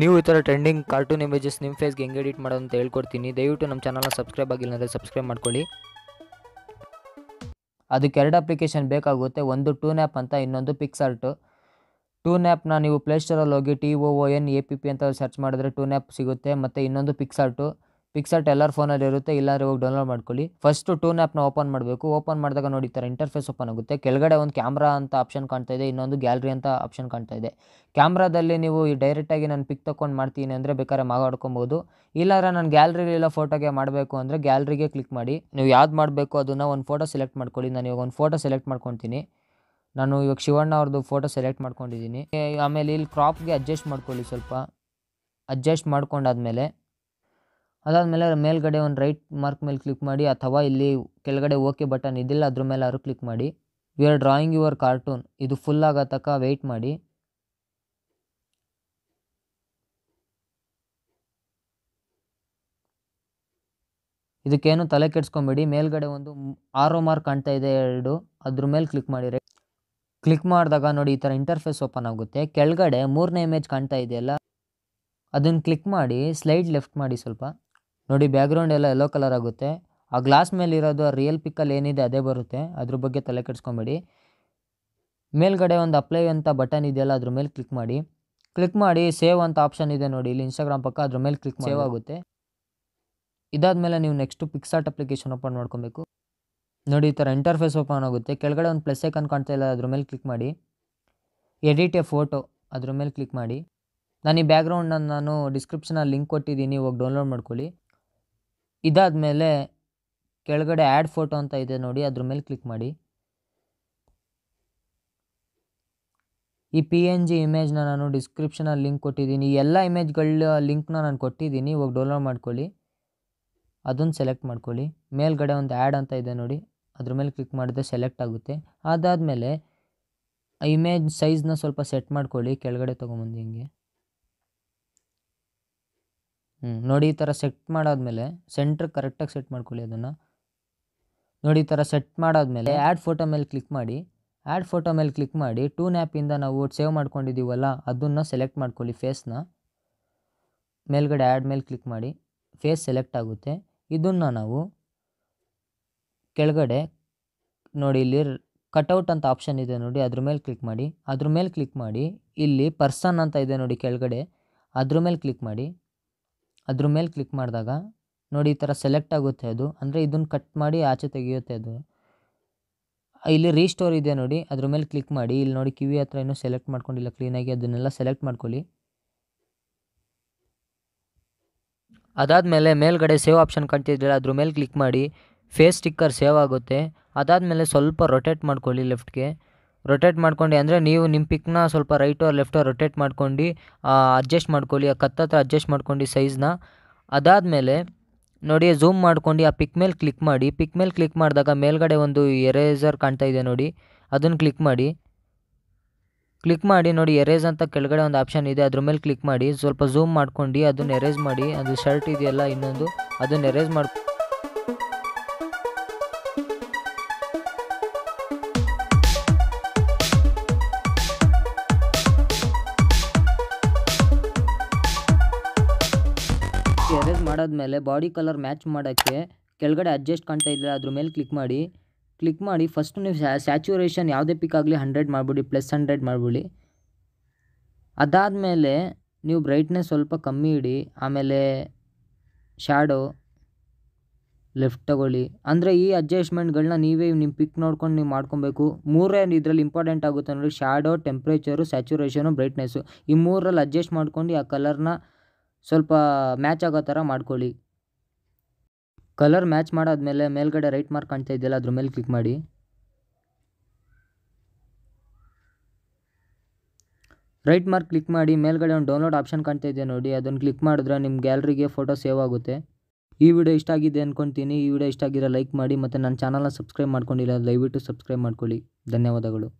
ನೀವು ಈ ಥರ ಟ್ರೆಂಡಿಂಗ್ ಕಾರ್ಟೂನ್ ಇಮೇಜಸ್ ನಿಮ್ಮ ಫೇಸ್ಗೆ ಹೆಂಗೆ ಎಡಿಟ್ ಮಾಡೋದು ಅಂತ ಹೇಳ್ಕೊಡ್ತೀನಿ ದಯವಿಟ್ಟು ನಮ್ಮ ಚಾನಲ್ನ ಸಬ್ಸ್ಕ್ರೈಬ್ ಆಗಿಲ್ಲ ಅಂದರೆ ಸಬ್ಸ್ಕ್ರೈಬ್ ಮಾಡ್ಕೊಳ್ಳಿ ಅದಕ್ಕೆ ಎರಡು ಅಪ್ಲಿಕೇಶನ್ ಬೇಕಾಗುತ್ತೆ ಒಂದು ಟೂನ್ ಆ್ಯಪ್ ಅಂತ ಇನ್ನೊಂದು ಪಿಕ್ಸಾರ್ಟು ಟೂನ್ ಆ್ಯಪ್ನ ನೀವು ಪ್ಲೇಸ್ಟೋರಲ್ಲಿ ಹೋಗಿ T O N A P P ಅಂತ ಸರ್ಚ್ ಮಾಡಿದ್ರೆ ಟೂನ್ ಆ್ಯಪ್ ಸಿಗುತ್ತೆ ಮತ್ತು ಇನ್ನೊಂದು ಪಿಕ್ಸಾರ್ಟು ಪಿಕ್ಸರ್ಟ್ ಎಲ್ಲರ ಫೋನಲ್ಲಿ ಇರುತ್ತೆ ಇಲ್ಲಾದ್ರೆ ಹೋಗಿ ಡೌನ್ಲೋಡ್ ಮಾಡ್ಕೊಳ್ಳಿ ಫಸ್ಟ್ ಟೂನ್ ಆ್ಯಪ್ನ ಓಪನ್ ಮಾಡಬೇಕು ಓಪನ್ ಮಾಡಿದಾಗ ನೋಡಿ ಥರ ಇಂಟರ್ಫೇಸ್ ಓಪನ್ ಆಗುತ್ತೆ ಕೆಳಗಡೆ ಒಂದು ಕ್ಯಾಮ್ರಾ ಅಂತ ಆಪ್ಷನ್ ಕಾಣ್ತಾ ಇದೆ ಇನ್ನೊಂದು ಗ್ಯಾಲರಿ ಅಂತ ಆಪ್ಷನ್ ಕಾಣ್ತಾ ಇದೆ ಕ್ಯಾಮ್ರಾದಲ್ಲಿ ನೀವು ಈ ಡೈರೆಕ್ಟಾಗಿ ನಾನು ಪಿಕ್ ತೊಗೊಂಡು ಮಾಡ್ತೀನಿ ಅಂದರೆ ಬೇಕಾದ್ರೆ ಮಾತಾಡ್ಕೊಬೋದು ಇಲ್ಲಾರ ನಾನು ಗ್ಯಾಲರಿಲಿ ಇಲ್ಲ ಫೋಟೋಗೆ ಮಾಡಬೇಕು ಅಂದರೆ ಗ್ಯಾಲರಿಗೆ ಕ್ಲಿಕ್ ಮಾಡಿ ನೀವು ಯಾವ್ದು ಮಾಡಬೇಕು ಅದನ್ನು ಒಂದು ಫೋಟೋ ಸೆಲೆಕ್ಟ್ ಮಾಡ್ಕೊಳ್ಳಿ ನಾನು ಇವಾಗ ಒಂದು ಫೋಟೋ ಸೆಲೆಕ್ಟ್ ಮಾಡ್ಕೊತೀನಿ ನಾನು ಇವಾಗ ಶಿವಣ್ಣ ಅವ್ರದ್ದು ಫೋಟೋ ಸೆಲೆಕ್ಟ್ ಮಾಡ್ಕೊಂಡಿದ್ದೀನಿ ಆಮೇಲೆ ಇಲ್ಲಿ ಕ್ರಾಪ್ಗೆ ಅಡ್ಜಸ್ಟ್ ಮಾಡ್ಕೊಳ್ಳಿ ಸ್ವಲ್ಪ ಅಡ್ಜಸ್ಟ್ ಮಾಡ್ಕೊಂಡಾದ್ಮೇಲೆ ಅದಾದಮೇಲೆ ಮೇಲ್ಗಡೆ ಒಂದು ರೈಟ್ ಮಾರ್ಕ್ ಮೇಲೆ ಕ್ಲಿಕ್ ಮಾಡಿ ಅಥವಾ ಇಲ್ಲಿ ಕೆಳಗಡೆ ಓಕೆ ಬಟನ್ ಇದಿಲ್ಲ ಅದ್ರ ಮೇಲೆ ಅರು ಕ್ಲಿಕ್ ಮಾಡಿ we are drawing your cartoon ಇದು ಫುಲ್ ಆಗೋ ತನಕ ವೆಯ್ಟ್ ಮಾಡಿ ಇದಕ್ಕೇನು ತಲೆ ಕೆಡ್ಸ್ಕೊಂಬೇಡಿ ಮೇಲ್ಗಡೆ ಒಂದು ಆರೋ ಮಾರ್ಕ್ ಕಾಣ್ತಾ ಇದೆ ಎರಡು ಅದ್ರ ಮೇಲೆ ಕ್ಲಿಕ್ ಮಾಡಿ ರೈಟ್ ಕ್ಲಿಕ್ ಮಾಡಿದಾಗ ನೋಡಿ ಈ ಥರ ಇಂಟರ್ಫೇಸ್ ಓಪನ್ ಆಗುತ್ತೆ ಕೆಳಗಡೆ ಮೂರನೇ ಇಮೇಜ್ ಕಾಣ್ತಾ ಇದೆಯಲ್ಲ ಅದನ್ನು ಕ್ಲಿಕ್ ಮಾಡಿ ಸ್ಲೈಡ್ ಲೆಫ್ಟ್ ಮಾಡಿ ಸ್ವಲ್ಪ ನೋಡಿ ಬ್ಯಾಗ್ರೌಂಡ್ ಎಲ್ಲ ಎಲ್ಲೋ ಕಲರ್ ಆಗುತ್ತೆ ಆ ಗ್ಲಾಸ್ ಇರೋದು ಆ ರಿಯಲ್ ಪಿಕ್ಕಲ್ಲಿ ಏನಿದೆ ಅದೇ ಬರುತ್ತೆ ಅದ್ರ ಬಗ್ಗೆ ತಲೆ ಕೆಡಿಸ್ಕೊಬೇಡಿ ಮೇಲ್ಗಡೆ ಒಂದು ಅಪ್ಲೈ ಅಂತ ಬಟನ್ ಇದೆಯಲ್ಲ ಅದ್ರ ಮೇಲೆ ಕ್ಲಿಕ್ ಮಾಡಿ ಕ್ಲಿಕ್ ಮಾಡಿ ಸೇವ್ ಅಂತ ಆಪ್ಷನ್ ಇದೆ ನೋಡಿ ಇಲ್ಲಿ ಇನ್ಸ್ಟಾಗ್ರಾಮ್ ಪಕ್ಕ ಅದ್ರ ಮೇಲೆ ಕ್ಲಿಕ್ ಸೇವ್ ಆಗುತ್ತೆ ಇದಾದ ಮೇಲೆ ನೀವು ನೆಕ್ಸ್ಟು ಪಿಕ್ಸಾರ್ಟ್ ಅಪ್ಲಿಕೇಶನ್ ಓಪನ್ ಮಾಡ್ಕೊಬೇಕು ನೋಡಿ ಈ ಥರ ಇಂಟರ್ಫೇಸ್ ಓಪನ್ ಆಗುತ್ತೆ ಕೆಳಗಡೆ ಒಂದು ಪ್ಲಸ್ ಐಕನ್ ಕಾಣ್ತಾ ಇಲ್ಲ ಅದ್ರ ಮೇಲೆ ಕ್ಲಿಕ್ ಮಾಡಿ ಎಡಿಟ್ ಎ ಫೋಟೋ ಅದ್ರ ಮೇಲೆ ಕ್ಲಿಕ್ ಮಾಡಿ ನಾನು ಈ ಬ್ಯಾಕ್ಗ್ರೌಂಡನ್ನು ನಾನು ಡಿಸ್ಕ್ರಿಪ್ಷನಲ್ಲಿ ಲಿಂಕ್ ಕೊಟ್ಟಿದ್ದೀನಿ ಇವಾಗ ಡೌನ್ಲೋಡ್ ಮಾಡ್ಕೊಳ್ಳಿ ಇದಾದ ಮೇಲೆ ಕೆಳಗಡೆ ಆ್ಯಡ್ ಫೋಟೋ ಅಂತ ಇದೆ ನೋಡಿ ಅದ್ರ ಮೇಲೆ ಕ್ಲಿಕ್ ಮಾಡಿ ಈ ಪಿ ಎನ್ ಜಿ ಇಮೇಜ್ನ ನಾನು ಡಿಸ್ಕ್ರಿಪ್ಷನಲ್ಲಿ ಲಿಂಕ್ ಕೊಟ್ಟಿದ್ದೀನಿ ಎಲ್ಲ ಇಮೇಜ್ಗಳ ಲಿಂಕ್ನ ನಾನು ಕೊಟ್ಟಿದ್ದೀನಿ ಇವಾಗ ಡೌನ್ಲೋಡ್ ಮಾಡ್ಕೊಳ್ಳಿ ಅದನ್ನು ಸೆಲೆಕ್ಟ್ ಮಾಡ್ಕೊಳ್ಳಿ ಮೇಲ್ಗಡೆ ಒಂದು ಆ್ಯಡ್ ಅಂತ ಇದೆ ನೋಡಿ ಅದ್ರ ಮೇಲೆ ಕ್ಲಿಕ್ ಮಾಡಿದ್ರೆ ಸೆಲೆಕ್ಟ್ ಆಗುತ್ತೆ ಅದಾದಮೇಲೆ ಇಮೇಜ್ ಸೈಜ್ನ ಸ್ವಲ್ಪ ಸೆಟ್ ಮಾಡ್ಕೊಳ್ಳಿ ಕೆಳಗಡೆ ತೊಗೊಂಬಂದು ಹಿಂಗೆ ಹ್ಞೂ ನೋಡಿ ಈ ಥರ ಸೆಟ್ ಮಾಡಾದಮೇಲೆ ಸೆಂಟ್ರ್ ಕರೆಕ್ಟಾಗಿ ಸೆಟ್ ಮಾಡ್ಕೊಳ್ಳಿ ಅದನ್ನು ನೋಡಿ ಈ ಥರ ಸೆಟ್ ಮಾಡಾದಮೇಲೆ ಆ್ಯಡ್ ಫೋಟೋ ಮೇಲೆ ಕ್ಲಿಕ್ ಮಾಡಿ ಆ್ಯಡ್ ಫೋಟೋ ಮೇಲೆ ಕ್ಲಿಕ್ ಮಾಡಿ ಟೂ ಆ್ಯಪಿಂದ ನಾವು ಸೇವ್ ಮಾಡ್ಕೊಂಡಿದ್ದೀವಲ್ಲ ಅದನ್ನು ಸೆಲೆಕ್ಟ್ ಮಾಡ್ಕೊಳ್ಳಿ ಫೇಸ್ನ ಮೇಲ್ಗಡೆ ಆ್ಯಡ್ ಮೇಲೆ ಕ್ಲಿಕ್ ಮಾಡಿ ಫೇಸ್ ಸೆಲೆಕ್ಟ್ ಆಗುತ್ತೆ ಇದನ್ನು ನಾವು ಕೆಳಗಡೆ ನೋಡಿ ಇಲ್ಲಿ ಕಟೌಟ್ ಅಂತ ಆಪ್ಷನ್ ಇದೆ ನೋಡಿ ಅದ್ರ ಮೇಲೆ ಕ್ಲಿಕ್ ಮಾಡಿ ಅದ್ರ ಮೇಲೆ ಕ್ಲಿಕ್ ಮಾಡಿ ಇಲ್ಲಿ ಪರ್ಸನ್ ಅಂತ ಇದೆ ನೋಡಿ ಕೆಳಗಡೆ ಅದ್ರ ಮೇಲೆ ಕ್ಲಿಕ್ ಮಾಡಿ ಅದ್ರ ಮೇಲೆ ಕ್ಲಿಕ್ ಮಾಡಿದಾಗ ನೋಡಿ ಈ ಥರ ಸೆಲೆಕ್ಟ್ ಆಗುತ್ತೆ ಅದು ಅಂದರೆ ಇದನ್ನು ಕಟ್ ಮಾಡಿ ಆಚೆ ತೆಗೆಯುತ್ತೆ ಅದು ಇಲ್ಲಿ ರೀಸ್ಟೋರ್ ಇದೆ ನೋಡಿ ಅದ್ರ ಮೇಲೆ ಕ್ಲಿಕ್ ಮಾಡಿ ಇಲ್ಲಿ ನೋಡಿ ಕಿವಿ ಹತ್ರ ಇನ್ನೂ ಸೆಲೆಕ್ಟ್ ಮಾಡ್ಕೊಂಡಿಲ್ಲ ಕ್ಲೀನಾಗಿ ಅದನ್ನೆಲ್ಲ ಸೆಲೆಕ್ಟ್ ಮಾಡ್ಕೊಳ್ಳಿ ಮೇಲೆ ಮೇಲ್ಗಡೆ ಸೇವ್ ಆಪ್ಷನ್ ಕಾಣ್ತಿದ್ದೀರಾ ಅದ್ರ ಮೇಲೆ ಕ್ಲಿಕ್ ಮಾಡಿ ಫೇಸ್ ಸ್ಟಿಕ್ಕರ್ ಸೇವ್ ಆಗುತ್ತೆ ಅದಾದ ಮೇಲೆ ಸ್ವಲ್ಪ ರೊಟೇಟ್ ಮಾಡ್ಕೊಳ್ಳಿ ಲೆಫ್ಟ್ಗೆ ರೊಟೇಟ್ ಮಾಡ್ಕೊಂಡು ಅಂದರೆ ನೀವು ನಿಮ್ಮ ಪಿಕ್ನ ಸ್ವಲ್ಪ ರೈಟೋ ಲೆಫ್ಟೋ ರೊಟೇಟ್ ಮಾಡ್ಕೊಂಡು ಅಡ್ಜಸ್ಟ್ ಮಾಡ್ಕೊಳ್ಳಿ ಆ ಕತ್ತತ್ರ ಅಡ್ಜಸ್ಟ್ ಮಾಡ್ಕೊಂಡು ಸೈಜ್ನ ಮೇಲೆ ನೋಡಿ ಝೂಮ್ ಮಾಡ್ಕೊಂಡು ಆ ಪಿಕ್ ಮೇಲೆ ಕ್ಲಿಕ್ ಮಾಡಿ ಪಿಕ್ ಮೇಲೆ ಕ್ಲಿಕ್ ಮಾಡಿದಾಗ ಮೇಲ್ಗಡೆ ಒಂದು ಎರೇಸರ್ ಕಾಣ್ತಾ ಇದೆ ನೋಡಿ ಅದನ್ನು ಕ್ಲಿಕ್ ಮಾಡಿ ಕ್ಲಿಕ್ ಮಾಡಿ ನೋಡಿ ಎರೇಸ್ ಅಂತ ಕೆಳಗಡೆ ಒಂದು ಆಪ್ಷನ್ ಇದೆ ಅದ್ರ ಮೇಲೆ ಕ್ಲಿಕ್ ಮಾಡಿ ಸ್ವಲ್ಪ ಝೂಮ್ ಮಾಡ್ಕೊಂಡು ಅದನ್ನು ಎರೇಸ್ ಮಾಡಿ ಅದು ಶರ್ಟ್ ಇದೆಯಲ್ಲ ಇನ್ನೊಂದು ಅದನ್ನು ಎರೇಸ್ ಮಾಡಿ ಎರೇಸ್ ಮಾಡಾದ್ಮೇಲೆ ಬಾಡಿ ಕಲರ್ ಮ್ಯಾಚ್ ಮಾಡೋಕ್ಕೆ ಕೆಳಗಡೆ ಅಡ್ಜಸ್ಟ್ ಕಾಣ್ತಾ ಇದ್ದರೆ ಅದ್ರ ಮೇಲೆ ಕ್ಲಿಕ್ ಮಾಡಿ ಕ್ಲಿಕ್ ಮಾಡಿ ಫಸ್ಟ್ ನೀವು ಸ್ಯಾಚುರೇಷನ್ ಯಾವುದೇ ಪಿಕ್ ಆಗಲಿ ಹಂಡ್ರೆಡ್ ಮಾಡಿಬಿಡಿ ಪ್ಲಸ್ ಹಂಡ್ರೆಡ್ ಮಾಡಿಬಿಡಿ ಅದಾದಮೇಲೆ ನೀವು ಬ್ರೈಟ್ನೆಸ್ ಸ್ವಲ್ಪ ಕಮ್ಮಿ ಇಡಿ ಆಮೇಲೆ ಶ್ಯಾಡೋ ಲೆಫ್ಟ್ ತಗೊಳ್ಳಿ ಅಂದರೆ ಈ ಅಡ್ಜಸ್ಟ್ಮೆಂಟ್ಗಳನ್ನ ನೀವೇ ನಿಮ್ಮ ಪಿಕ್ ನೋಡ್ಕೊಂಡು ನೀವು ಮಾಡ್ಕೊಬೇಕು ಮೂರೇ ಇದರಲ್ಲಿ ಇಂಪಾರ್ಟೆಂಟ್ ಆಗುತ್ತೆ ನೋಡಿ ಶ್ಯಾಡೋ ಟೆಂಪ್ರೇಚರು ಸ್ಯಾಚುರೇಷನು ಬ್ರೈಟ್ನೆಸ್ಸು ಈ ಮೂರಲ್ಲಿ ಅಡ್ಜಸ್ಟ್ ಮಾಡ್ಕೊಂಡು ಆ ಕಲರ್ನ ಸ್ವಲ್ಪ ಮ್ಯಾಚ್ ಆಗೋ ಥರ ಮಾಡ್ಕೊಳ್ಳಿ ಕಲರ್ ಮ್ಯಾಚ್ ಮಾಡಾದಮೇಲೆ ಮೇಲ್ಗಡೆ ರೈಟ್ ಮಾರ್ಕ್ ಕಾಣ್ತಾ ಇದೆಯಲ್ಲ ಅದ್ರ ಮೇಲೆ ಕ್ಲಿಕ್ ಮಾಡಿ ರೈಟ್ ಮಾರ್ಕ್ ಕ್ಲಿಕ್ ಮಾಡಿ ಮೇಲ್ಗಡೆ ಒಂದು ಡೌನ್ಲೋಡ್ ಆಪ್ಷನ್ ಕಾಣ್ತಾ ಇದೆ ನೋಡಿ ಅದನ್ನು ಕ್ಲಿಕ್ ಮಾಡಿದ್ರೆ ನಿಮ್ಮ ಗ್ಯಾಲರಿಗೆ ಫೋಟೋ ಸೇವ್ ಆಗುತ್ತೆ ಈ ವಿಡಿಯೋ ಇಷ್ಟ ಆಗಿದೆ ಅಂದ್ಕೊತೀನಿ ಈ ವಿಡಿಯೋ ಇಷ್ಟ ಆಗಿರೋ ಲೈಕ್ ಮಾಡಿ ಮತ್ತು ನನ್ನ ಚಾನಲ್ನ ಸಬ್ಸ್ಕ್ರೈಬ್ ಮಾಡ್ಕೊಂಡಿಲ್ಲ ದಯವಿಟ್ಟು ಸಬ್ಸ್ಕ್ರೈಬ್ ಮಾಡ್ಕೊಳ್ಳಿ ಧನ್ಯವಾದಗಳು